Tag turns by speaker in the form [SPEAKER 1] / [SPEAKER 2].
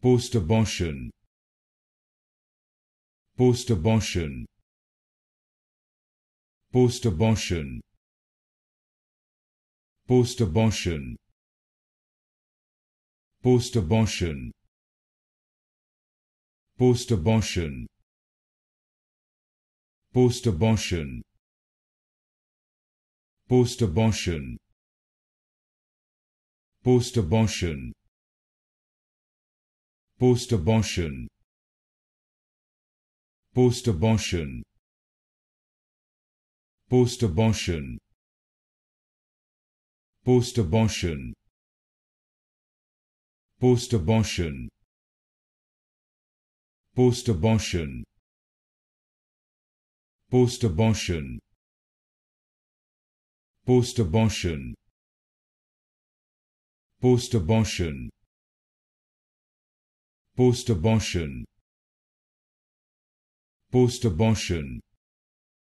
[SPEAKER 1] post-abortion post-abortion post-abortion post-abortion post-abortion post-abortion post-abortion post-abortion post-abortion post-abortion post-abortion post-abortion post-abortion post-abortion post-abortion post-abortion post-abortion post-abortion post-abortion post-abortion